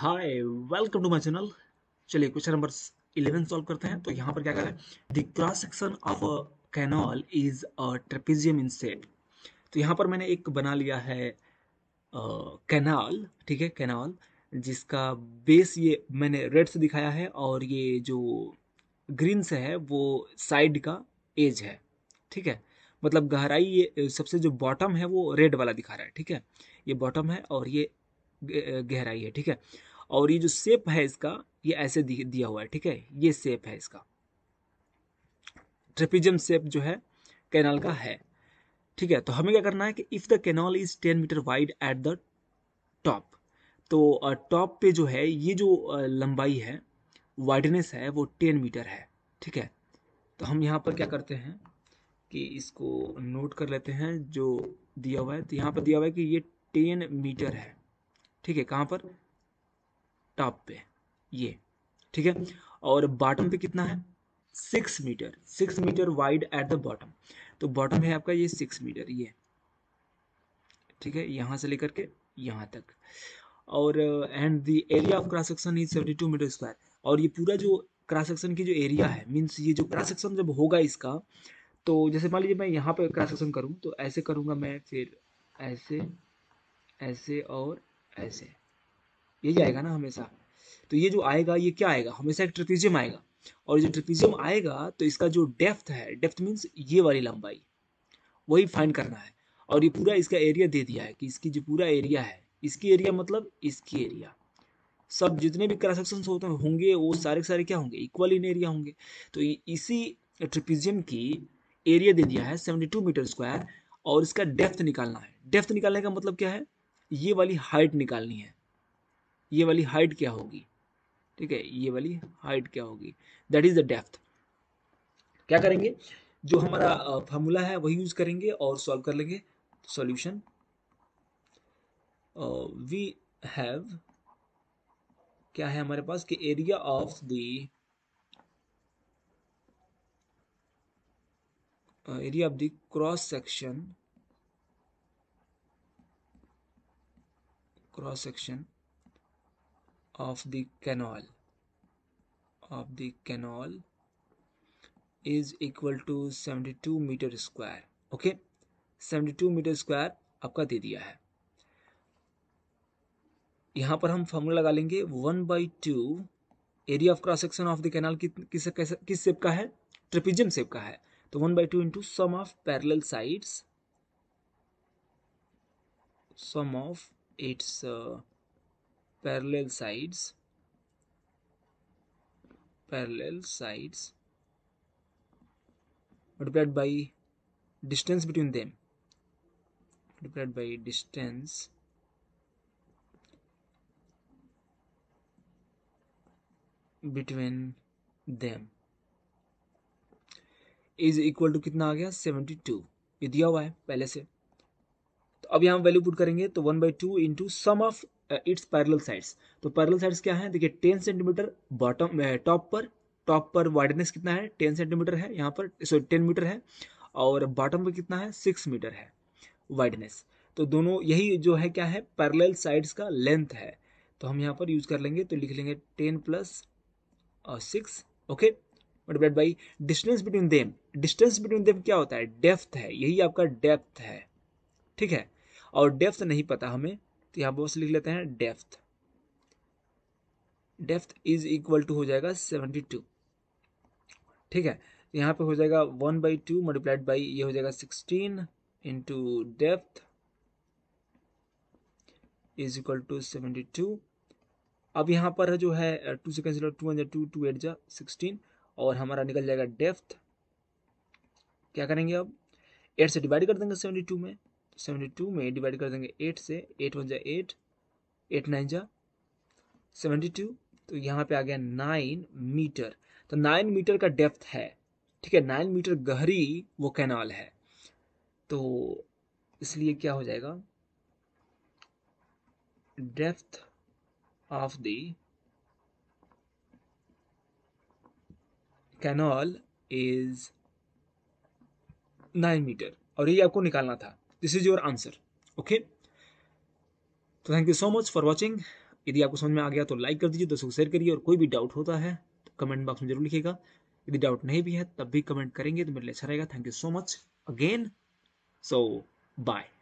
hi welcome to my channel चलिए question number eleven solve करते हैं तो यहाँ पर क्या रहे हैं cross section of a canal is a trapezium in shape तो यहाँ पर मैंने एक बना लिया है कैनाल ठीक है कैनाल जिसका बेस ये मैंने रेड से दिखाया है और ये जो ग्रीन से है वो साइड का एज है ठीक है मतलब गहराई ये सबसे जो बॉटम है वो रेड वाला दिखा रहा है ठीक है ये बॉटम है और ये गहराई है ठीक है और ये जो सेप है इसका ये ऐसे दिया हुआ है ठीक है ये सेप है इसका ट्रेपिजम सेप जो है कैनाल का है ठीक है तो हमें क्या करना है कि if the canal is ten metre wide at the top तो टॉप पे जो है ये जो लंबाई है वाइडनेस है वो टेन मीटर है ठीक है तो हम यहाँ पर क्या करते हैं कि इसको नोट कर लेते हैं जो दिया हुआ है तो यहाँ पर दिया हुआ है कि ये टेन मीटर है ठीक है कहाँ पर टॉप पे ये ठीक है और बॉटम पे कितना है six metre six metre wide at the bottom तो बॉटम है आपका ये सिक्स मीटर ये ठीक है यहाँ से लेकर के यहाँ तक और and the area of cross section is seventy two metre square और ये पूरा जो क्रॉस सेक्शन की जो एरिया है मीन्स ये जो क्रॉस सेक्शन जब होगा इसका तो जैसे मान लीजिए मैं यहाँ पर क्रॉस सेक्शन करूँ तो ऐसे करूँगा मैं फिर ऐसे ऐसे और ऐसे ये जाएगा ना हमेशा तो ये जो आएगा ये क्या आएगा हमेशा एक ट्रिपीजियम आएगा और जो ट्रिपीजियम आएगा तो इसका जो डेप्थ है डेप्थ मीन्स ये वाली लंबाई वही फाइंड करना है और ये पूरा इसका एरिया दे दिया है कि इसकी जो पूरा एरिया है इसकी एरिया मतलब इसकी एरिया सब जितने भी क्रॉस सेक्शन होते हैं होंगे वो सारे के सारे क्या होंगे इक्वल इन एरिया होंगे तो इसी ट्रिपिजियम की एरिया दे दिया है सेवेंटी टू मीटर स्क्वायर और इसका डेप्थ निकालना है डेप्थ निकालने का मतलब क्या है ये वाली हाइट निकालनी है ये वाली हाइट क्या होगी ठीक है ये वाली हाइट क्या होगी दैट इज द डेफ्थ क्या करेंगे जो हमारा फार्मूला है वही यूज करेंगे और सॉल्व कर लेंगे सॉल्यूशन वी हैव क्या है हमारे पास कि area of the area of the cross section cross section of the canal of the canal is equal to 72 meter square okay 72 meter square आपका दे दिया है यहां पर हम फॉर्मूला लगा लेंगे one by two area of cross section of the canal किस कैसे किस सेप का है ट्रिपिजम सेप का है तो one by two into sum of parallel sides sum of its uh, parallel sides parallel sides multiplied by distance between them multiplied by distance between them is equal to कितना आ गया सेवेंटी टू ये दिया हुआ है पहले से तो अब यहाँ वैल्यू पुट करेंगे तो one by two into sum of its parallel sides तो पैरल साइड्स क्या है देखिए टेन सेंटीमीटर बॉटम टॉप पर टॉप पर वाइडनेस कितना है टेन सेंटीमीटर है यहाँ पर सॉरी टेन मीटर है और बॉटम पर कितना है सिक्स मीटर है वाइडनेस तो दोनों यही जो है क्या है पैरल साइड्स का लेंथ है तो हम यहाँ पर यूज कर लेंगे तो लिख लेंगे ten plus six okay multiplied by distance between them distance between them क्या होता है डेप्थ है यही आपका डेप्थ है ठीक है और डेफ्थ नहीं पता हमें तो यहाँ बस लिख लेते हैं depth depth is equal to हो जाएगा सेवेंटी टू ठीक है यहाँ पे हो जाएगा one by two multiplied by ये हो जाएगा sixteen into depth is equal to seventy two अब यहाँ पर जो है टू से कैंसिल टू वन जो टू टू एट जा सिक्सटीन और हमारा निकल जाएगा डेफ्थ क्या करेंगे अब एट से डिवाइड कर देंगे सेवेंटी टू में सेवेंटी टू में डिवाइड कर देंगे एट से एट वन जा एट एट नाइन जा सेवेंटी टू तो यहाँ पे आ गया नाइन मीटर तो नाइन मीटर का डेप्थ है ठीक है नाइन मीटर गहरी वो कैनाल है तो इसलिए क्या हो जाएगा depth of the canal is nine metre और ये आपको निकालना था this is your answer okay तो thank you so much for watching यदि आपको समझ में आ गया तो लाइक कर दीजिए दोस्तों को शेयर करिए और कोई भी डाउट होता है तो कमेंट बॉक्स में जरूर लिखिएगा यदि डाउट नहीं भी है तब भी कमेंट करेंगे तो मेरे लिए अच्छा रहेगा thank you so much again so bye